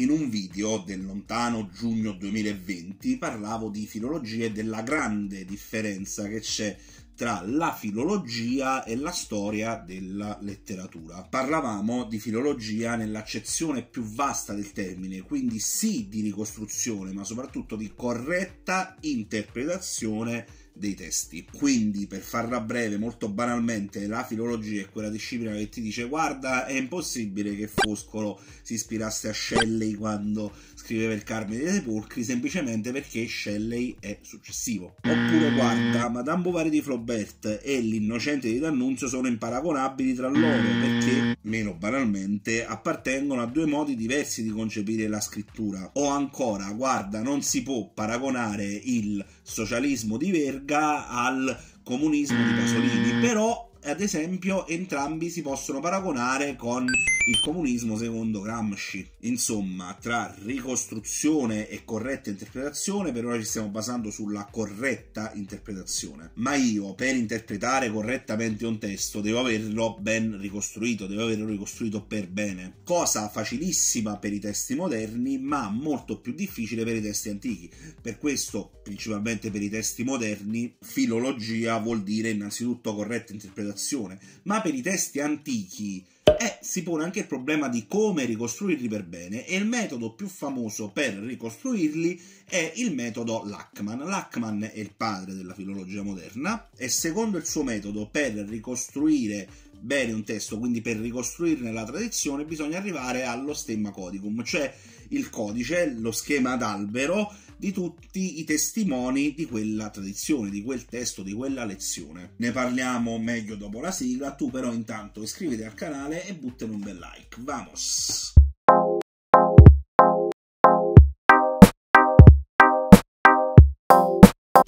In un video del lontano giugno 2020 parlavo di filologia e della grande differenza che c'è tra la filologia e la storia della letteratura. Parlavamo di filologia nell'accezione più vasta del termine, quindi sì di ricostruzione, ma soprattutto di corretta interpretazione dei testi. Quindi, per farla breve, molto banalmente, la filologia è quella disciplina che ti dice: Guarda, è impossibile che Foscolo si ispirasse a Shelley quando scriveva il Carmine dei Sepolcri, semplicemente perché Shelley è successivo. Oppure, guarda, Madame Bovary di Flaubert e L'innocente di D'Annunzio sono imparagonabili tra loro perché, meno banalmente, appartengono a due modi diversi di concepire la scrittura. O ancora, guarda, non si può paragonare il socialismo di Verga al comunismo di mm. Pasolini, però ad esempio, entrambi si possono paragonare con il comunismo secondo Gramsci. Insomma, tra ricostruzione e corretta interpretazione, per ora ci stiamo basando sulla corretta interpretazione. Ma io, per interpretare correttamente un testo, devo averlo ben ricostruito, devo averlo ricostruito per bene. Cosa facilissima per i testi moderni, ma molto più difficile per i testi antichi. Per questo, principalmente per i testi moderni, filologia vuol dire innanzitutto corretta interpretazione interpretazione, ma per i testi antichi eh, si pone anche il problema di come ricostruirli per bene e il metodo più famoso per ricostruirli è il metodo Lachman. Lachman è il padre della filologia moderna e secondo il suo metodo per ricostruire bene un testo, quindi per ricostruirne la tradizione bisogna arrivare allo stemma codicum, cioè il codice, lo schema d'albero di tutti i testimoni di quella tradizione, di quel testo, di quella lezione. Ne parliamo meglio dopo la sigla, tu però intanto iscriviti al canale e buttami un bel like. Vamos!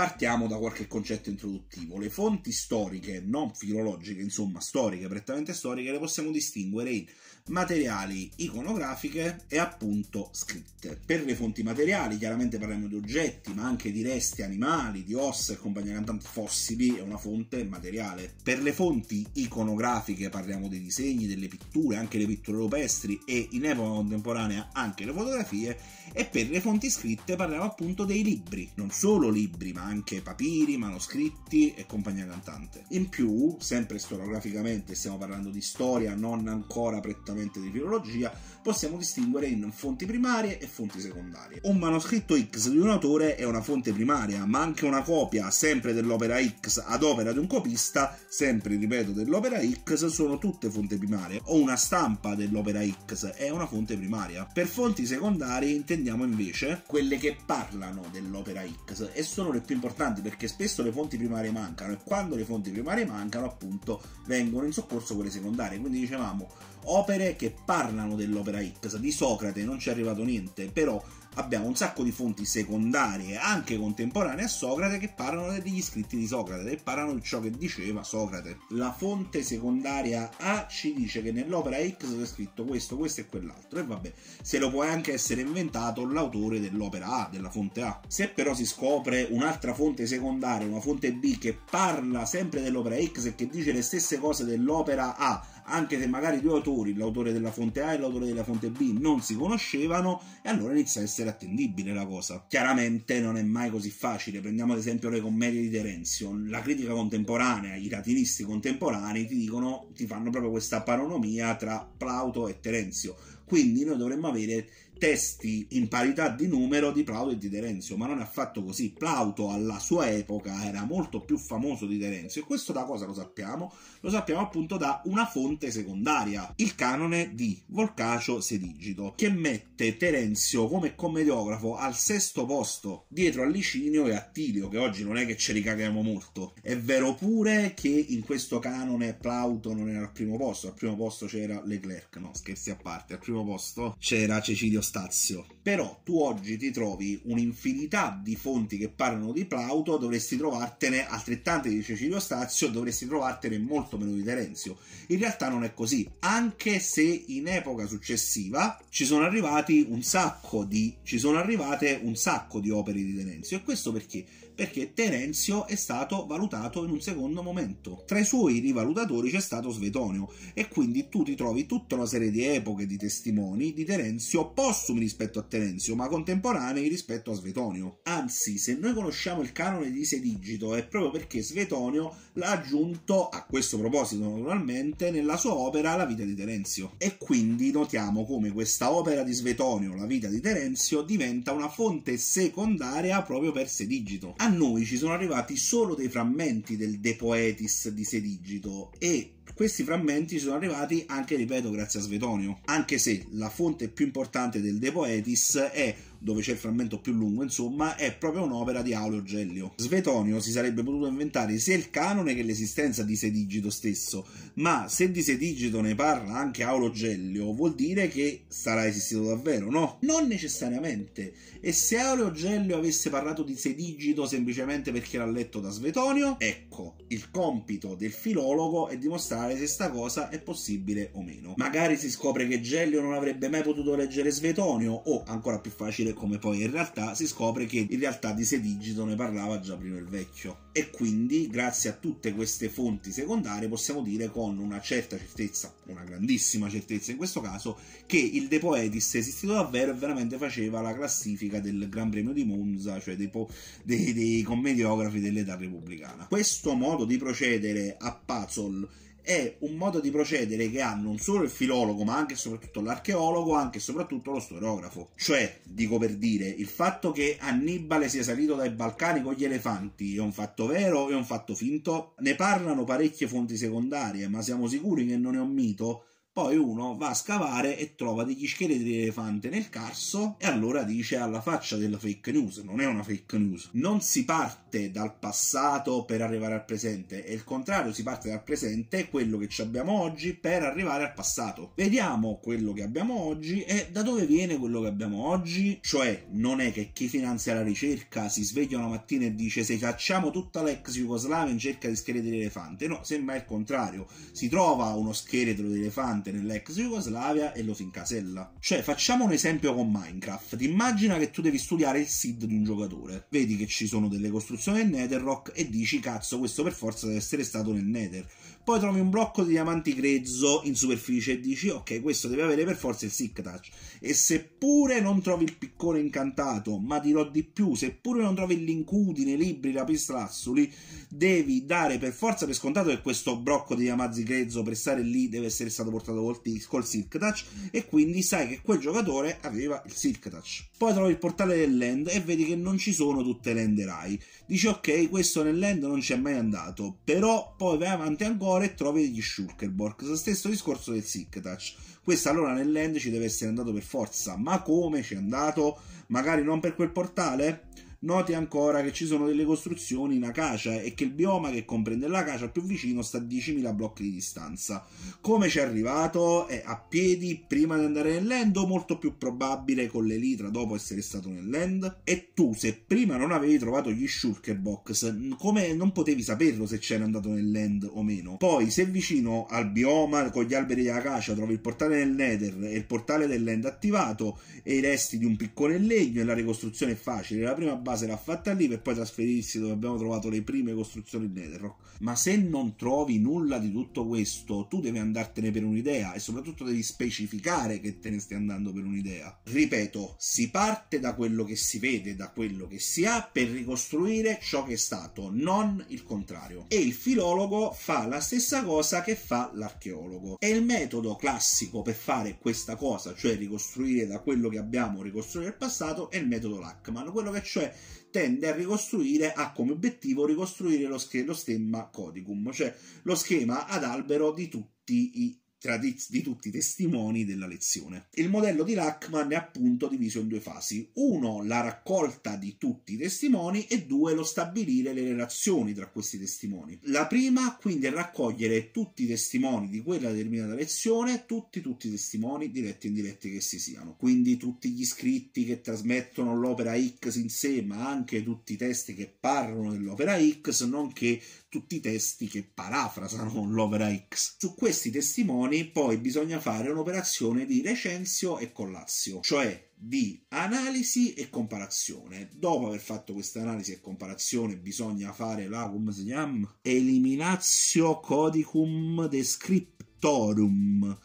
Partiamo da qualche concetto introduttivo. Le fonti storiche, non filologiche, insomma storiche, prettamente storiche, le possiamo distinguere in materiali iconografiche e appunto scritte. Per le fonti materiali chiaramente parliamo di oggetti, ma anche di resti animali, di ossa e compagnia cantante fossili, è una fonte materiale. Per le fonti iconografiche parliamo dei disegni, delle pitture, anche le pitture rupestri e in epoca contemporanea anche le fotografie e per le fonti scritte parliamo appunto dei libri, non solo libri ma anche papiri, manoscritti e compagnia cantante. In più, sempre storiograficamente, stiamo parlando di storia, non ancora prettamente di filologia, possiamo distinguere in fonti primarie e fonti secondarie. Un manoscritto X di un autore è una fonte primaria, ma anche una copia, sempre dell'opera X, ad opera di un copista, sempre, ripeto, dell'opera X, sono tutte fonti primarie. O una stampa dell'opera X è una fonte primaria. Per fonti secondarie intendiamo invece quelle che parlano dell'opera X e sono le più importanti perché spesso le fonti primarie mancano e quando le fonti primarie mancano appunto vengono in soccorso quelle secondarie. Quindi dicevamo opere che parlano dell'opera X, di Socrate non ci è arrivato niente, però abbiamo un sacco di fonti secondarie, anche contemporanee a Socrate, che parlano degli scritti di Socrate, e parlano di ciò che diceva Socrate. La fonte secondaria A ci dice che nell'opera X c'è scritto questo, questo e quell'altro, e vabbè, se lo può anche essere inventato l'autore dell'opera A, della fonte A. Se però si scopre un'altra fonte secondaria, una fonte B che parla sempre dell'opera X e che dice le stesse cose dell'opera A, anche se magari due autori, l'autore della fonte A e l'autore della fonte B, non si conoscevano, e allora inizia a essere attendibile la cosa. Chiaramente non è mai così facile, prendiamo ad esempio le commedie di Terenzio, la critica contemporanea, i latinisti contemporanei ti dicono, ti fanno proprio questa paronomia tra Plauto e Terenzio, quindi noi dovremmo avere testi in parità di numero di Plauto e di Terenzio, ma non è affatto così. Plauto alla sua epoca era molto più famoso di Terenzio e questo da cosa lo sappiamo? Lo sappiamo appunto da una fonte secondaria, il canone di Volcacio Sedigito, che mette Terenzio come commediografo al sesto posto dietro a Licinio e a Tilio, che oggi non è che ci ricaghiamo molto. È vero pure che in questo canone Plauto non era al primo posto, al primo posto c'era Leclerc, no scherzi a parte, al primo posto c'era Cecilio Stazio. Però tu oggi ti trovi un'infinità di fonti che parlano di Plauto, dovresti trovartene altrettante di Cecilio Stazio, dovresti trovartene molto meno di Terenzio. In realtà non è così, anche se in epoca successiva ci sono arrivati un sacco di ci sono arrivate un sacco di opere di Terenzio e questo perché? perché Terenzio è stato valutato in un secondo momento. Tra i suoi rivalutatori c'è stato Svetonio e quindi tu ti trovi tutta una serie di epoche di testimoni di Terenzio postumi rispetto a Terenzio, ma contemporanei rispetto a Svetonio. Anzi, se noi conosciamo il canone di Sedigito è proprio perché Svetonio l'ha aggiunto, a questo proposito naturalmente, nella sua opera La vita di Terenzio. E quindi notiamo come questa opera di Svetonio, La vita di Terenzio, diventa una fonte secondaria proprio per Sedigito. Anzi, a noi ci sono arrivati solo dei frammenti del De Poetis di Sedigito e questi frammenti sono arrivati anche, ripeto, grazie a Svetonio, anche se la fonte più importante del De Poetis è dove c'è il frammento più lungo, insomma, è proprio un'opera di Aulio Gellio. Svetonio si sarebbe potuto inventare sia il canone che l'esistenza di Sedigito stesso, ma se di Sedigito ne parla anche Aulio Gellio, vuol dire che sarà esistito davvero, no? Non necessariamente. E se Aulio Gellio avesse parlato di Sedigito semplicemente perché l'ha letto da Svetonio, ecco, il compito del filologo è dimostrare verificare se sta cosa è possibile o meno. Magari si scopre che Gelio non avrebbe mai potuto leggere Svetonio o, ancora più facile come poi in realtà, si scopre che in realtà di Sedigito ne parlava già prima il vecchio. E quindi, grazie a tutte queste fonti secondarie, possiamo dire con una certa certezza, una grandissima certezza in questo caso, che il De Poetis è esistito davvero e veramente faceva la classifica del Gran Premio di Monza, cioè dei, po- dei, dei commediografi dell'età repubblicana. Questo modo di procedere a puzzle è un modo di procedere che ha non solo il filologo, ma anche e soprattutto l'archeologo, anche e soprattutto lo storiografo. Cioè, dico per dire, il fatto che Annibale sia salito dai Balcani con gli elefanti è un fatto vero, o è un fatto finto? Ne parlano parecchie fonti secondarie, ma siamo sicuri che non è un mito? Poi uno va a scavare e trova degli scheletri di elefante nel carso e allora dice alla faccia della fake news, non è una fake news. Non si parte dal passato per arrivare al presente, è il contrario, si parte dal presente, quello che abbiamo oggi, per arrivare al passato. Vediamo quello che abbiamo oggi e da dove viene quello che abbiamo oggi. Cioè, non è che chi finanzia la ricerca si sveglia una mattina e dice se facciamo tutta l'ex Jugoslavia in cerca di scheletri di elefante. No, sembra il contrario. Si trova uno scheletro di elefante presente nella Jugoslavia e lo si incasella. Cioè, facciamo un esempio con Minecraft. Immagina che tu devi studiare il seed di un giocatore. Vedi che ci sono delle costruzioni nel Netherrock e dici, cazzo, questo per forza deve essere stato nel Nether poi trovi un blocco di diamanti grezzo in superficie e dici ok questo deve avere per forza il sick touch e seppure non trovi il piccone incantato ma dirò di più seppure non trovi l'incudine, i libri, i lapislazzuli devi dare per forza per scontato che questo blocco di diamanti grezzo per stare lì deve essere stato portato col, t- col silk touch e quindi sai che quel giocatore aveva il sick touch poi trovi il portale del land e vedi che non ci sono tutte le enderai dici ok questo nel land non c'è mai andato però poi vai avanti ancora ore e trovi degli shulkerborg. Stesso discorso del sick touch. Questo allora nell'end ci deve essere andato per forza. Ma come ci è andato? Magari non per quel portale? Noti ancora che ci sono delle costruzioni in acacia e che il bioma che comprende l'acacia più vicino sta a 10.000 blocchi di distanza. Come ci è arrivato? È a piedi prima di andare nel land o molto più probabile con l'elitra dopo essere stato nel land? E tu, se prima non avevi trovato gli shulker box, come non potevi saperlo se c'era andato nel land o meno? Poi, se vicino al bioma con gli alberi di acacia trovi il portale del nether e il portale del land attivato e i resti di un piccone in legno e la ricostruzione è facile, la prima base base l'ha fatta lì per poi trasferirsi dove abbiamo trovato le prime costruzioni di Netherrock. Ma se non trovi nulla di tutto questo, tu devi andartene per un'idea e soprattutto devi specificare che te ne stai andando per un'idea. Ripeto, si parte da quello che si vede, da quello che si ha per ricostruire ciò che è stato, non il contrario. E il filologo fa la stessa cosa che fa l'archeologo. E il metodo classico per fare questa cosa, cioè ricostruire da quello che abbiamo ricostruire il passato, è il metodo Lackman, quello che cioè tende a ricostruire, ha come obiettivo ricostruire lo, sch- lo stemma codicum, cioè lo schema ad albero di tutti i tra di, di, tutti i testimoni della lezione. Il modello di Lachman è appunto diviso in due fasi. Uno, la raccolta di tutti i testimoni e due, lo stabilire le relazioni tra questi testimoni. La prima, quindi, è raccogliere tutti i testimoni di quella determinata lezione, tutti, tutti i testimoni, diretti e indiretti che si siano. Quindi tutti gli scritti che trasmettono l'opera X in sé, ma anche tutti i testi che parlano dell'opera X, nonché tutti i testi che parafrasano l'opera X. Su questi testimoni poi bisogna fare un'operazione di recensio e collazio, cioè di analisi e comparazione. Dopo aver fatto questa analisi e comparazione bisogna fare la, come si chiama? Eliminatio codicum descriptorum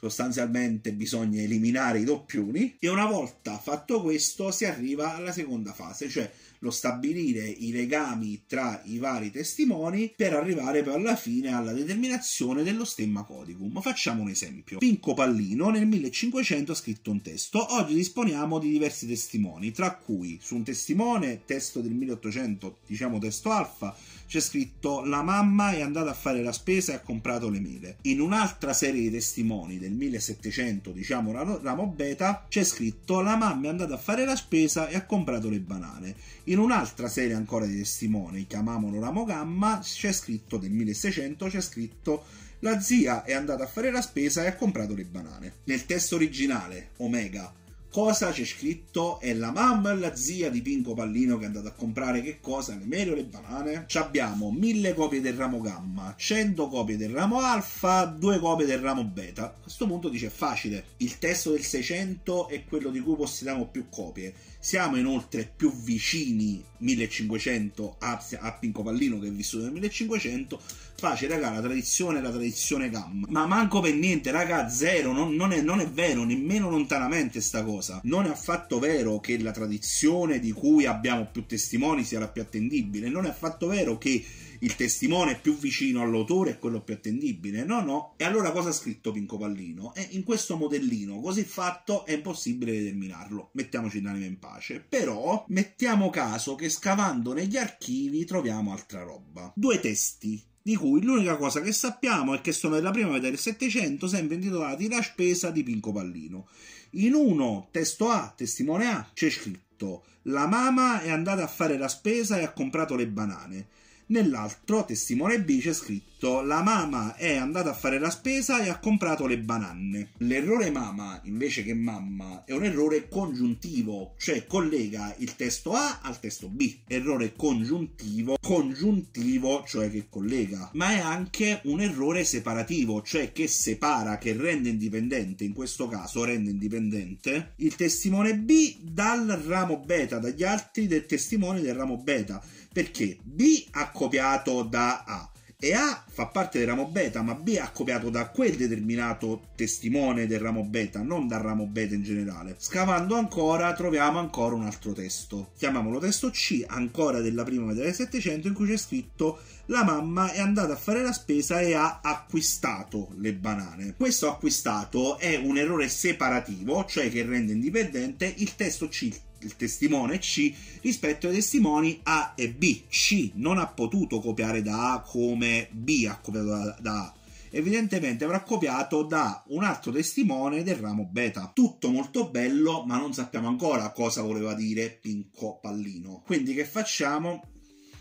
sostanzialmente bisogna eliminare i doppioni e una volta fatto questo si arriva alla seconda fase, cioè lo stabilire i legami tra i vari testimoni per arrivare poi alla fine alla determinazione dello stemma codicum. Facciamo un esempio. Pinco Pallino nel 1500 ha scritto un testo. Oggi disponiamo di diversi testimoni, tra cui su un testimone, testo del 1800, diciamo testo alfa, c'è scritto la mamma è andata a fare la spesa e ha comprato le mele. In un'altra serie di testimoni del 1700, diciamo ramo beta, c'è scritto la mamma è andata a fare la spesa e ha comprato le banane. In un'altra serie ancora di testimoni, chiamamolo ramo gamma, c'è scritto del 1600, c'è scritto la zia è andata a fare la spesa e ha comprato le banane. Nel testo originale, Omega cosa c'è scritto? È la mamma e la zia di Pinco Pallino che è andata a comprare che cosa? Le mele o le banane? Ci abbiamo 1000 copie del ramo gamma, 100 copie del ramo alfa, 2 copie del ramo beta. A questo punto dice facile, il testo del 600 è quello di cui possediamo più copie siamo inoltre più vicini 1500 a, a Pallino che è vissuto nel 1500. Pace, raga, la tradizione è la tradizione gamma. Ma manco per niente, raga, zero. Non, non, è, non è vero, nemmeno lontanamente sta cosa. Non è affatto vero che la tradizione di cui abbiamo più testimoni sia la più attendibile. Non è affatto vero che il testimone più vicino all'autore è quello più attendibile. No, no. E allora cosa ha scritto Pinco Pallino? E eh, in questo modellino così fatto è impossibile determinarlo. Mettiamoci l'anima in pace. Però mettiamo caso che scavando negli archivi troviamo altra roba. Due testi di cui l'unica cosa che sappiamo è che sono della prima metà del Settecento, sempre intitolati La spesa di Pinco Pallino. In uno, testo A, testimone A, c'è scritto La mamma è andata a fare la spesa e ha comprato le banane. Nell'altro testimone B c'è scritto la mamma è andata a fare la spesa e ha comprato le banane. L'errore mamma invece che mamma è un errore congiuntivo, cioè collega il testo A al testo B. Errore congiuntivo, congiuntivo cioè che collega, ma è anche un errore separativo, cioè che separa, che rende indipendente, in questo caso rende indipendente il testimone B dal ramo beta, dagli altri del testimone del ramo beta perché B ha copiato da A e A fa parte del ramo beta, ma B ha copiato da quel determinato testimone del ramo beta, non dal ramo beta in generale. Scavando ancora troviamo ancora un altro testo, chiamiamolo testo C, ancora della prima metà del 700, in cui c'è scritto la mamma è andata a fare la spesa e ha acquistato le banane. Questo acquistato è un errore separativo, cioè che rende indipendente il testo C, il testimone C rispetto ai testimoni A e B. C non ha potuto copiare da A come B ha copiato da A. Evidentemente avrà copiato da un altro testimone del ramo beta. Tutto molto bello, ma non sappiamo ancora cosa voleva dire Pinco Pallino. Quindi che facciamo?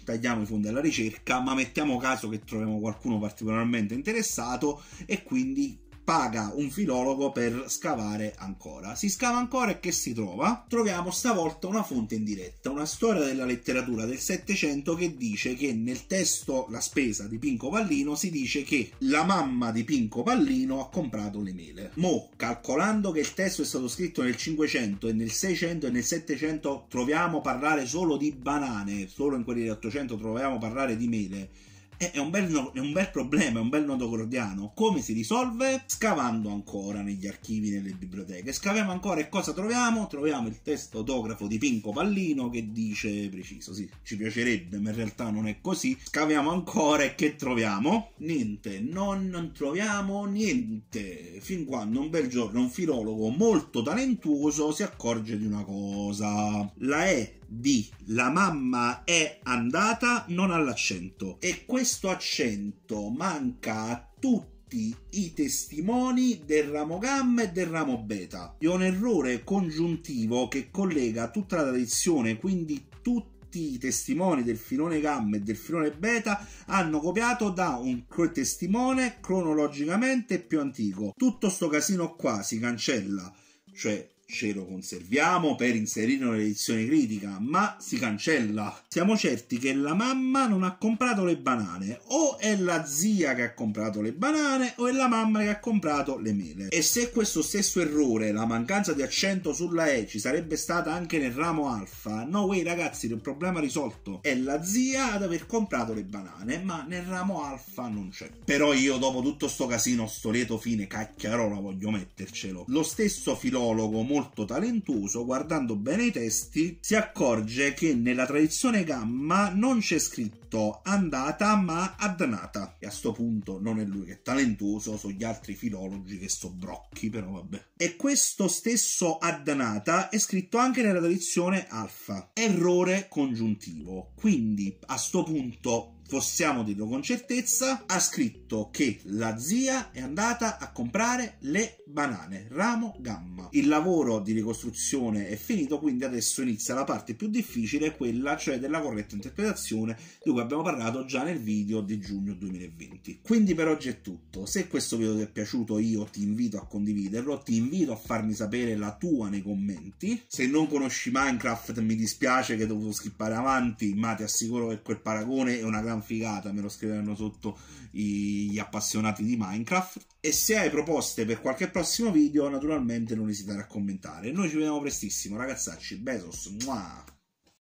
tagliamo i fondi alla ricerca, ma mettiamo caso che troviamo qualcuno particolarmente interessato e quindi paga un filologo per scavare ancora. Si scava ancora e che si trova? Troviamo stavolta una fonte in diretta, una storia della letteratura del Settecento che dice che nel testo La spesa di Pinco Pallino si dice che la mamma di Pinco Pallino ha comprato le mele. Mo, calcolando che il testo è stato scritto nel 500 e nel 600 e nel 700 troviamo parlare solo di banane, solo in quelli del 800 troviamo parlare di mele è un, bel, è un, bel, problema, è un bel nodo gordiano. Come si risolve? Scavando ancora negli archivi, nelle biblioteche. Scaviamo ancora e cosa troviamo? Troviamo il testo autografo di Pinco Pallino che dice preciso, sì, ci piacerebbe, ma in realtà non è così. Scaviamo ancora e che troviamo? Niente, non, non troviamo niente. Fin quando un bel giorno un filologo molto talentuoso si accorge di una cosa. La E di La mamma è andata non ha l'accento e questo accento manca a tutti i testimoni del ramo gamma e del ramo beta. È un errore congiuntivo che collega tutta la tradizione, quindi tutti i testimoni del filone gamma e del filone beta hanno copiato da un testimone cronologicamente più antico. Tutto sto casino qua si cancella, cioè ce lo conserviamo per inserirlo nell'edizione critica, ma si cancella. Siamo certi che la mamma non ha comprato le banane, o è la zia che ha comprato le banane, o è la mamma che ha comprato le mele. E se questo stesso errore, la mancanza di accento sulla E, ci sarebbe stata anche nel ramo alfa, no way ragazzi, il problema risolto. È la zia ad aver comprato le banane, ma nel ramo alfa non c'è. Però io dopo tutto sto casino, sto lieto fine, cacchiarola voglio mettercelo. Lo stesso filologo, molto talentuoso, guardando bene i testi, si accorge che nella tradizione gamma non c'è scritto andata ma adnata. E a sto punto non è lui che è talentuoso, sono gli altri filologi che sono brocchi, però vabbè. E questo stesso adnata è scritto anche nella tradizione alfa. Errore congiuntivo. Quindi a sto punto possiamo dirlo con certezza, ha scritto che la zia è andata a comprare le banane, ramo gamma. Il lavoro di ricostruzione è finito, quindi adesso inizia la parte più difficile, quella cioè della corretta interpretazione di cui abbiamo parlato già nel video di giugno 2020. Quindi per oggi è tutto, se questo video ti è piaciuto io ti invito a condividerlo, ti invito a farmi sapere la tua nei commenti, se non conosci Minecraft mi dispiace che devo skippare avanti, ma ti assicuro che quel paragone è una gran gran figata, me lo scriveranno sotto gli appassionati di Minecraft. E se hai proposte per qualche prossimo video, naturalmente non esitare a commentare. Noi ci vediamo prestissimo, ragazzacci. Besos, muah!